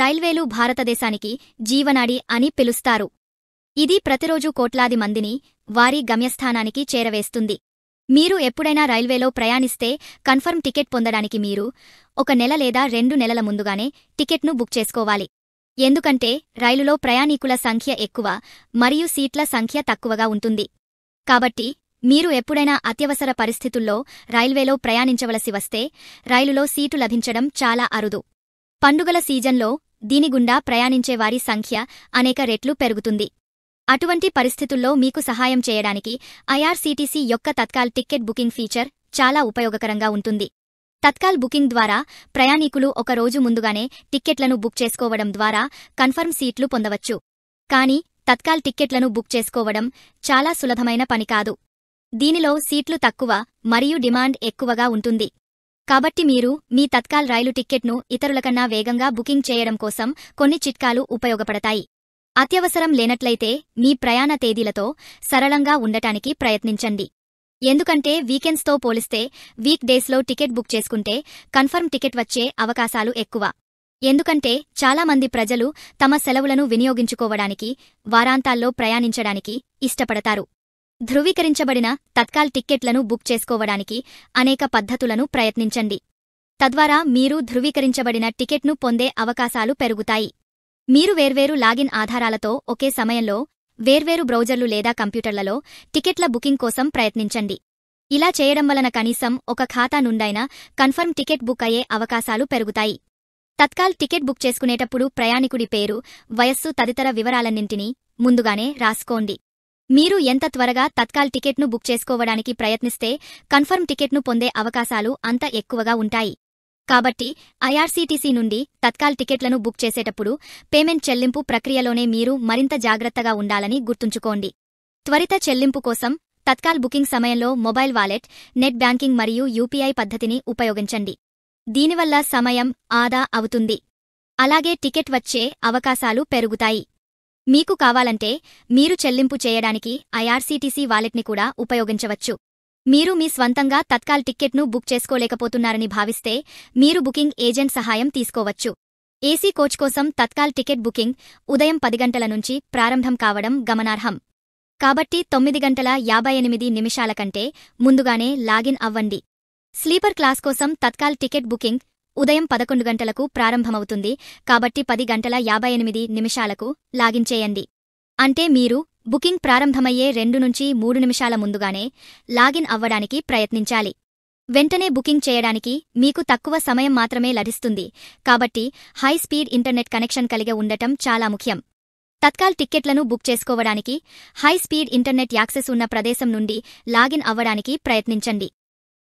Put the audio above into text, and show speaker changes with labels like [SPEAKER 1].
[SPEAKER 1] రైల్వేలు భారతదేశానికి జీవనాడి అని పిలుస్తారు ఇది ప్రతిరోజూ కోట్లాది మందిని వారి గమ్యస్థానానికి చేరవేస్తుంది మీరు ఎప్పుడైనా రైల్వేలో ప్రయాణిస్తే కన్ఫర్మ్ టికెట్ పొందడానికి మీరు ఒక నెల లేదా రెండు నెలల ముందుగానే టికెట్ను బుక్ చేసుకోవాలి ఎందుకంటే రైలులో ప్రయాణీకుల సంఖ్య ఎక్కువ మరియు సీట్ల సంఖ్య తక్కువగా ఉంటుంది కాబట్టి మీరు ఎప్పుడైనా అత్యవసర పరిస్థితుల్లో రైల్వేలో ప్రయాణించవలసి వస్తే రైలులో సీటు లభించడం చాలా అరుదు పండుగల సీజన్లో దీని గుండా ప్రయాణించేవారి సంఖ్య అనేక రెట్లు పెరుగుతుంది అటువంటి పరిస్థితుల్లో మీకు సహాయం చేయడానికి ఐఆర్సీటీసీ యొక్క తత్కాల్ టిక్కెట్ బుకింగ్ ఫీచర్ చాలా ఉపయోగకరంగా ఉంటుంది తత్కాల్ బుకింగ్ ద్వారా ప్రయాణికులు ఒక రోజు ముందుగానే టిక్కెట్లను బుక్ చేసుకోవడం ద్వారా కన్ఫర్మ్ సీట్లు పొందవచ్చు కానీ తత్కాల్ టిక్కెట్లను బుక్ చేసుకోవడం చాలా సులభమైన పని కాదు దీనిలో సీట్లు తక్కువ మరియు డిమాండ్ ఎక్కువగా ఉంటుంది కాబట్టి మీరు మీ తత్కాల్ రైలు టిక్కెట్ను ఇతరులకన్నా వేగంగా బుకింగ్ చేయడం కోసం కొన్ని చిట్కాలు ఉపయోగపడతాయి అత్యవసరం లేనట్లయితే మీ ప్రయాణ తేదీలతో సరళంగా ఉండటానికి ప్రయత్నించండి ఎందుకంటే వీకెండ్స్తో పోలిస్తే వీక్ డేస్లో టికెట్ బుక్ చేసుకుంటే కన్ఫర్మ్ టికెట్ వచ్చే అవకాశాలు ఎక్కువ ఎందుకంటే చాలామంది ప్రజలు తమ సెలవులను వినియోగించుకోవడానికి వారాంతాల్లో ప్రయాణించడానికి ఇష్టపడతారు ధృవీకరించబడిన తత్కాల్ టిక్కెట్లను బుక్ చేసుకోవడానికి అనేక పద్ధతులను ప్రయత్నించండి తద్వారా మీరు ధృవీకరించబడిన టికెట్ను పొందే అవకాశాలు పెరుగుతాయి మీరు వేర్వేరు లాగిన్ ఆధారాలతో ఒకే సమయంలో వేర్వేరు బ్రౌజర్లు లేదా కంప్యూటర్లలో టికెట్ల బుకింగ్ కోసం ప్రయత్నించండి ఇలా చేయడం వలన కనీసం ఒక ఖాతా నుండైనా కన్ఫర్మ్ టికెట్ బుక్ అయ్యే అవకాశాలు పెరుగుతాయి తత్కాల్ టికెట్ బుక్ చేసుకునేటప్పుడు ప్రయాణికుడి పేరు వయస్సు తదితర వివరాలన్నింటినీ ముందుగానే రాసుకోండి మీరు ఎంత త్వరగా తత్కాల్ టికెట్ను బుక్ చేసుకోవడానికి ప్రయత్నిస్తే కన్ఫర్మ్ టికెట్ను పొందే అవకాశాలు అంత ఎక్కువగా ఉంటాయి కాబట్టి ఐఆర్సీటీసీ నుండి తత్కాల్ టికెట్లను బుక్ చేసేటప్పుడు పేమెంట్ చెల్లింపు ప్రక్రియలోనే మీరు మరింత జాగ్రత్తగా ఉండాలని గుర్తుంచుకోండి త్వరిత చెల్లింపు కోసం తత్కాల్ బుకింగ్ సమయంలో మొబైల్ వాలెట్ నెట్ బ్యాంకింగ్ మరియు యూపీఐ పద్ధతిని ఉపయోగించండి దీనివల్ల సమయం ఆదా అవుతుంది అలాగే టికెట్ వచ్చే అవకాశాలు పెరుగుతాయి మీకు కావాలంటే మీరు చెల్లింపు చేయడానికి ఐఆర్సీటీసీ వాలెట్ని కూడా ఉపయోగించవచ్చు మీరు మీ స్వంతంగా తత్కాల్ టిక్కెట్ను బుక్ చేసుకోలేకపోతున్నారని భావిస్తే మీరు బుకింగ్ ఏజెంట్ సహాయం తీసుకోవచ్చు ఏసీ కోచ్ కోసం తత్కాల్ టికెట్ బుకింగ్ ఉదయం పది గంటల నుంచి ప్రారంభం కావడం గమనార్హం కాబట్టి తొమ్మిది గంటల యాభై ఎనిమిది నిమిషాల కంటే ముందుగానే లాగిన్ అవ్వండి స్లీపర్ క్లాస్ కోసం తత్కాల్ టికెట్ బుకింగ్ ఉదయం పదకొండు గంటలకు ప్రారంభమవుతుంది కాబట్టి పది గంటల యాభై ఎనిమిది నిమిషాలకు లాగిన్ చేయండి అంటే మీరు బుకింగ్ ప్రారంభమయ్యే రెండు నుంచి మూడు నిమిషాల ముందుగానే లాగిన్ అవ్వడానికి ప్రయత్నించాలి వెంటనే బుకింగ్ చేయడానికి మీకు తక్కువ సమయం మాత్రమే లభిస్తుంది కాబట్టి హై స్పీడ్ ఇంటర్నెట్ కనెక్షన్ కలిగి ఉండటం చాలా ముఖ్యం తత్కాల్ టిక్కెట్లను బుక్ చేసుకోవడానికి హై స్పీడ్ ఇంటర్నెట్ యాక్సెస్ ఉన్న ప్రదేశం నుండి లాగిన్ అవ్వడానికి ప్రయత్నించండి